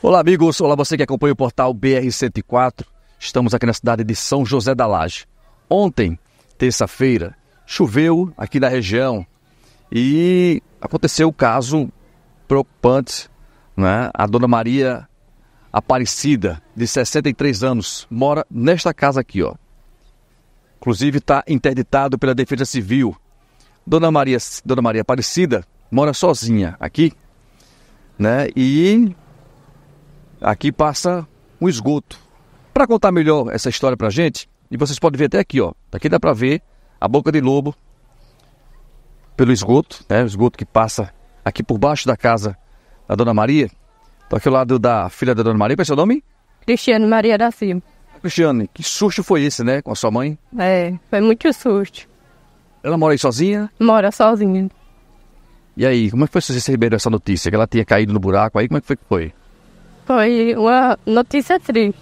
Olá, amigos. Olá, você que acompanha o portal BR-104. Estamos aqui na cidade de São José da Laje. Ontem, terça-feira, choveu aqui na região e aconteceu o um caso preocupante. Né? A dona Maria Aparecida, de 63 anos, mora nesta casa aqui. ó. Inclusive, está interditado pela Defesa Civil. Dona Maria, dona Maria Aparecida mora sozinha aqui né? e aqui passa um esgoto. Para contar melhor essa história para a gente, e vocês podem ver até aqui, ó. Daqui dá para ver a boca de lobo pelo esgoto, né? O esgoto que passa aqui por baixo da casa da Dona Maria. Tô aqui ao lado da filha da Dona Maria. Qual é seu nome? Cristiane Maria da Silva. Cristiane, que susto foi esse, né? Com a sua mãe? É, foi muito susto. Ela mora aí sozinha? Mora sozinha. E aí, como é que foi que vocês receberam essa notícia? Que ela tinha caído no buraco aí? Como é que foi que foi? Foi uma notícia triste.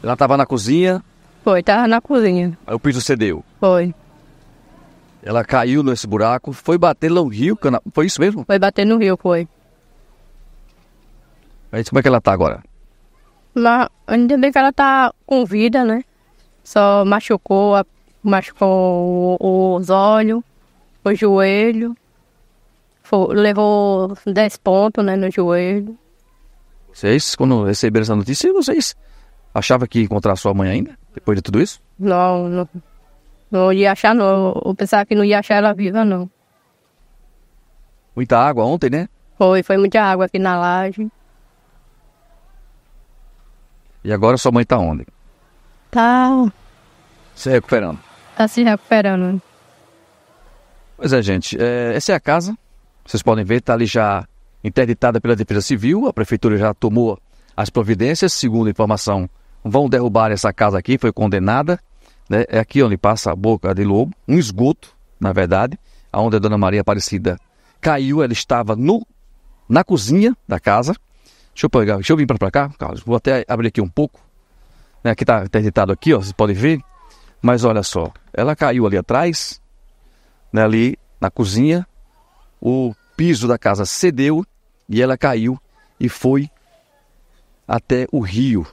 Ela estava na cozinha? Foi, estava na cozinha. Aí o piso cedeu? Foi. Ela caiu nesse buraco, foi bater no rio, foi isso mesmo? Foi bater no rio, foi. Mas como é que ela tá agora? Lá, ainda bem que ela tá com vida, né? Só machucou, a... machucou os olhos, o joelho, foi... levou 10 pontos né, no joelho. Vocês, quando receberam essa notícia, vocês achavam que ia encontrar sua mãe ainda, depois de tudo isso? Não, não. Não ia achar, não. Eu pensava que não ia achar ela viva, não. Muita água ontem, né? Foi, foi muita água aqui na laje. E agora sua mãe tá onde? Tá. Se recuperando. Tá se recuperando. Pois é, gente. É, essa é a casa. Vocês podem ver, tá ali já Interditada pela Defesa Civil, a Prefeitura já tomou as providências, segundo a informação, vão derrubar essa casa aqui, foi condenada. Né? É aqui onde passa a boca de lobo, um esgoto, na verdade, onde a Dona Maria Aparecida caiu, ela estava no, na cozinha da casa. Deixa eu pegar, deixa eu vir para cá, Carlos. Vou até abrir aqui um pouco. Né? Aqui está interditado aqui, ó, vocês podem ver. Mas olha só, ela caiu ali atrás, né? ali na cozinha. O piso da casa cedeu e ela caiu e foi até o rio.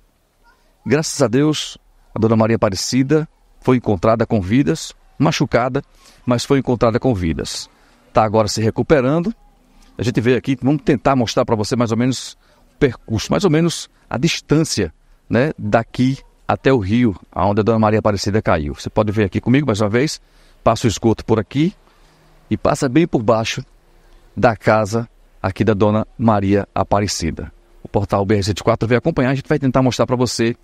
Graças a Deus, a dona Maria Aparecida foi encontrada com vidas, machucada, mas foi encontrada com vidas. Está agora se recuperando. A gente veio aqui, vamos tentar mostrar para você mais ou menos o percurso, mais ou menos a distância né, daqui até o rio, aonde a dona Maria Aparecida caiu. Você pode ver aqui comigo mais uma vez. Passa o esgoto por aqui e passa bem por baixo da casa aqui da Dona Maria Aparecida. O portal br 74 veio acompanhar, a gente vai tentar mostrar para você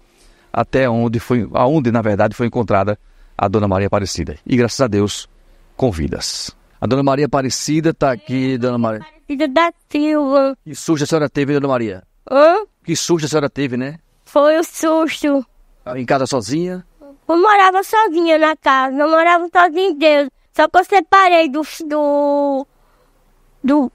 até onde foi, aonde na verdade foi encontrada a Dona Maria Aparecida. E graças a Deus, com vidas. A Dona Maria Aparecida está aqui, Dona Maria. Aparecida da Silva. Que susto a senhora teve, Dona Maria? Hã? Que susto a senhora teve, né? Foi o um susto. Em casa sozinha? Eu morava sozinha na casa, não morava sozinha em Deus. Só que eu separei do, do do,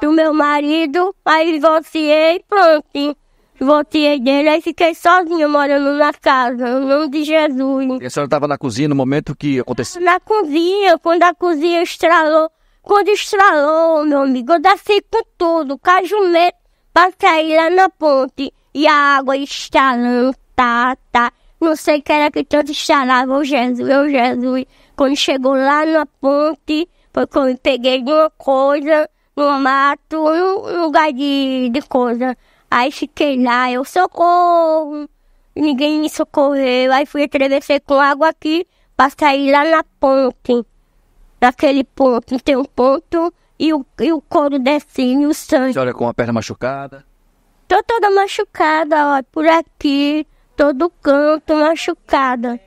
do meu marido, aí divorciei, pronto. Voltei dele, aí fiquei sozinha morando na casa, no nome de Jesus. E a senhora estava na cozinha no momento que aconteceu? Na cozinha, quando a cozinha estralou, quando estralou, meu amigo, eu desci com tudo, cajumento, pra lá na ponte. E a água estralando, tá, tá. Não sei que era que tanto estralava, o Jesus, o Jesus. Quando chegou lá na ponte, foi eu peguei uma coisa, no mato, um lugar de, de coisa. Aí fiquei lá, eu socorro. Ninguém me socorreu. Aí fui atravessei com água aqui pra sair lá na ponte. Naquele ponto, tem um ponto e o, e o couro descendo e o sangue. A senhora com a perna machucada? Tô toda machucada, ó, por aqui, todo canto machucada.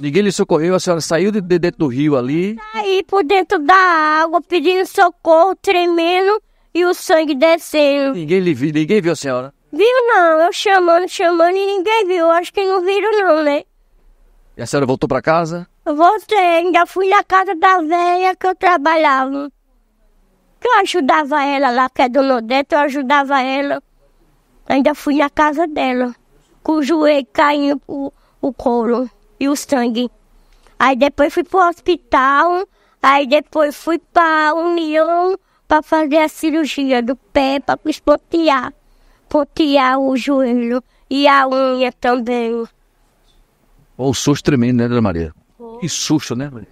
Ninguém lhe socorreu, a senhora saiu de, de dentro do rio ali. Saí por dentro da água, pedindo socorro, tremendo e o sangue descendo. Ninguém lhe viu, ninguém viu a senhora? Viu não, eu chamando, chamando e ninguém viu. Acho que não viram não, né? E a senhora voltou para casa? Eu voltei, ainda fui na casa da velha que eu trabalhava. Que eu ajudava ela lá, que é do Nordeste, eu ajudava ela. Ainda fui na casa dela, com o joelho caindo o, o couro e o sangue. Aí depois fui pro hospital, aí depois fui pra União pra fazer a cirurgia do pé pra espontear, pontear o joelho e a unha também. Oh, o susto tremendo, né, Dona Maria? Oh. Que susto, né, Maria?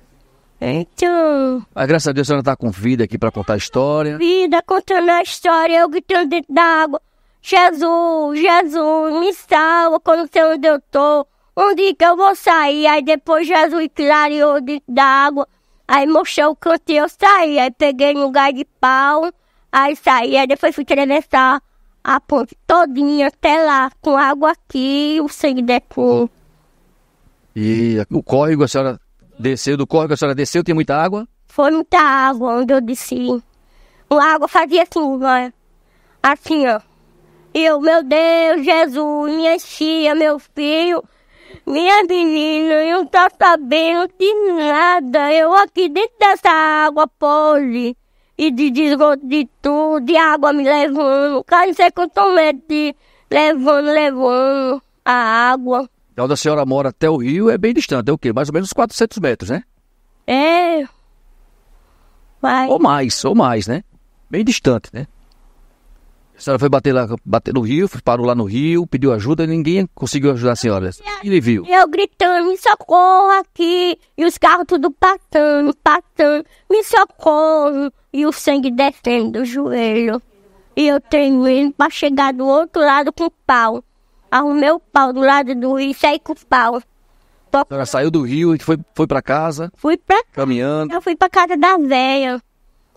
Então. Mas ah, graças a Deus a senhora está com vida aqui para contar a história. Vida contando a história, eu gritando dentro d'água. Jesus, Jesus, me salva quando sei onde eu tô onde que eu vou sair? Aí depois Jesus clareou dentro da água, aí mostrou o canto eu saí. Aí peguei um lugar de pau, aí saí, aí depois fui atravessar a ponte todinha até lá, com água aqui e o sangue decou. E o córrego, a senhora desceu do córrego, a senhora desceu, tem muita água? Foi muita água onde eu desci. A água fazia assim, olha. Assim, ó. e Eu, meu Deus, Jesus, minha tia, meu filho. Minha menina, eu não tô sabendo de nada. Eu aqui dentro dessa água podre e de desgosto de tudo, de água me levando. Cara, isso é que eu tô medo de levando, levando a água. Da onde a senhora mora até o rio é bem distante, é o quê? Mais ou menos 400 metros, né? É. Vai. Ou mais, ou mais, né? Bem distante, né? A senhora foi bater lá, bater no rio, parou lá no rio, pediu ajuda e ninguém conseguiu ajudar a senhora. E ele viu. Eu gritando, me socorro aqui. E os carros tudo patando, patando. Me socorro. E o sangue descendo do joelho. E eu tenho indo pra chegar do outro lado com o pau. Arrumei o pau do lado do rio e saí com o pau. A senhora saiu do rio e foi, foi pra casa? Fui pra Caminhando? Eu fui pra casa da velha,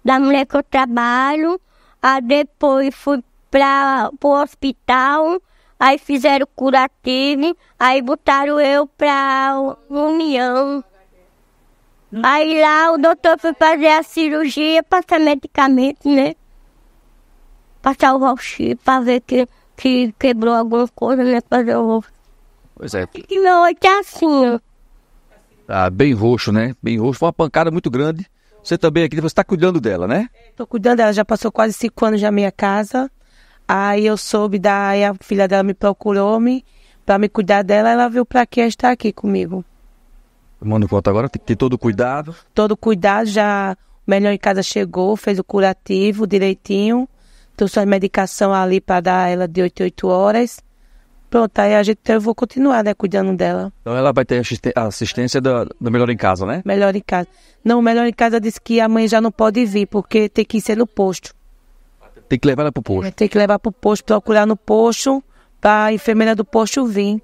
da mulher que eu trabalho. Aí depois fui para o hospital, aí fizeram curativo, aí botaram eu para União. Aí lá o doutor foi fazer a cirurgia, passar medicamento, né? Passar o roxinho para ver que, que quebrou alguma coisa, né? Fazer o roxo. Pois é. E meu olho tá assim, ó. Ah, bem roxo, né? Bem roxo. Foi uma pancada muito grande. Você também aqui, você tá cuidando dela, né? Estou cuidando dela, já passou quase cinco anos na minha casa. Aí eu soube da. Aí a filha dela me procurou me, para me cuidar dela. Ela viu para quem está aqui comigo. Manda conta agora, tem que ter todo cuidado. Todo cuidado, já o melhor em casa chegou, fez o curativo direitinho, trouxe a medicação ali para dar ela de 8 8 horas. Pronto, aí a gente, eu vou continuar, né, cuidando dela. Então ela vai ter assistência do, da Melhor em Casa, né? Melhor em Casa. Não, Melhor em Casa disse que a mãe já não pode vir, porque tem que ser no posto. Tem que levar ela pro posto. Tem que levar pro posto, procurar no posto, pra enfermeira do posto vir.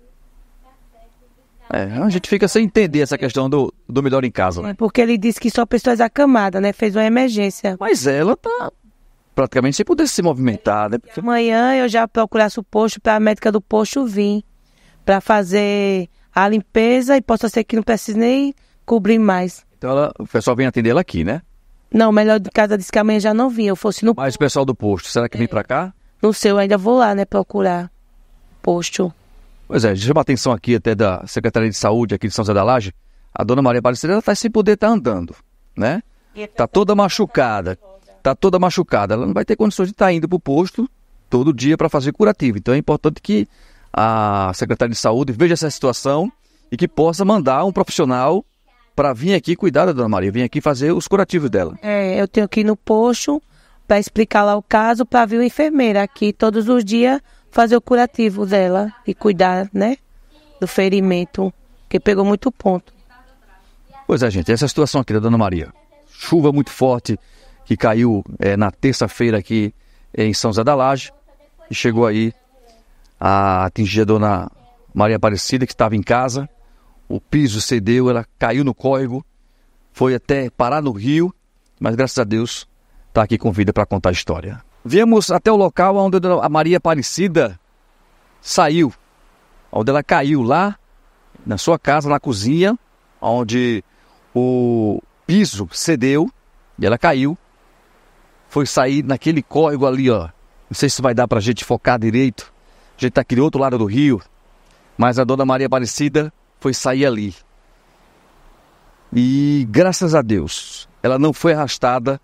É, a gente fica sem entender essa questão do, do melhor em casa. Né? É porque ele disse que só pessoas acamadas, né? Fez uma emergência. Mas ela tá praticamente sem poder se movimentar, né? Porque... Amanhã eu já procurasse o posto para a médica do posto vir para fazer a limpeza e possa ser que não precise nem cobrir mais. Então ela, o pessoal vem atender ela aqui, né? Não, melhor de casa disse que amanhã já não vinha, eu fosse no Mas o pessoal do posto, será que vem para cá? Não sei, eu ainda vou lá, né, procurar posto. Pois é, chama atenção aqui até da Secretaria de Saúde aqui de São José da Laje. A dona Maria Aparecida está sem poder estar tá andando, né? Está toda machucada, está toda machucada. Ela não vai ter condições de estar tá indo para o posto todo dia para fazer curativo. Então é importante que a Secretaria de Saúde veja essa situação e que possa mandar um profissional para vir aqui cuidar da Dona Maria, vir aqui fazer os curativos dela. É, eu tenho que ir no posto para explicar lá o caso, para vir o enfermeiro aqui todos os dias fazer o curativo dela e cuidar, né, do ferimento, que pegou muito ponto. Pois é, gente, essa é situação aqui da Dona Maria. Chuva muito forte que caiu é, na terça-feira aqui é, em São Zé da Laje e chegou aí a atingir a Dona Maria Aparecida, que estava em casa o piso cedeu, ela caiu no córrego, foi até parar no rio, mas graças a Deus está aqui com vida para contar a história. Viemos até o local onde a Maria Aparecida saiu, onde ela caiu lá na sua casa, na cozinha, onde o piso cedeu e ela caiu. Foi sair naquele córrego ali, ó. Não sei se vai dar para a gente focar direito. A gente está aqui do outro lado do rio. Mas a dona Maria Aparecida foi sair ali. E graças a Deus, ela não foi arrastada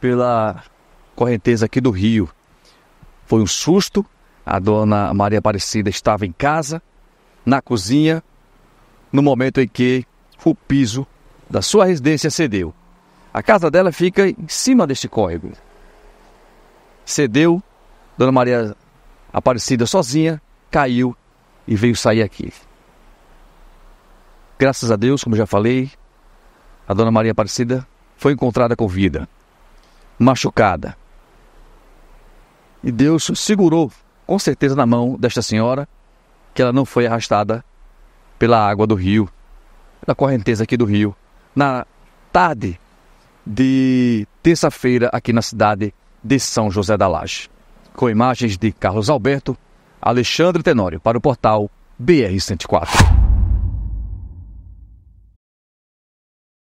pela correnteza aqui do rio. Foi um susto. A dona Maria Aparecida estava em casa, na cozinha, no momento em que o piso da sua residência cedeu. A casa dela fica em cima deste córrego. Cedeu, Dona Maria Aparecida sozinha, caiu e veio sair aqui. Graças a Deus, como já falei, a dona Maria Aparecida foi encontrada com vida, machucada. E Deus segurou, com certeza, na mão desta senhora, que ela não foi arrastada pela água do rio, pela correnteza aqui do rio. Na tarde de terça-feira, aqui na cidade de São José da Laje. Com imagens de Carlos Alberto, Alexandre Tenório, para o portal BR-104.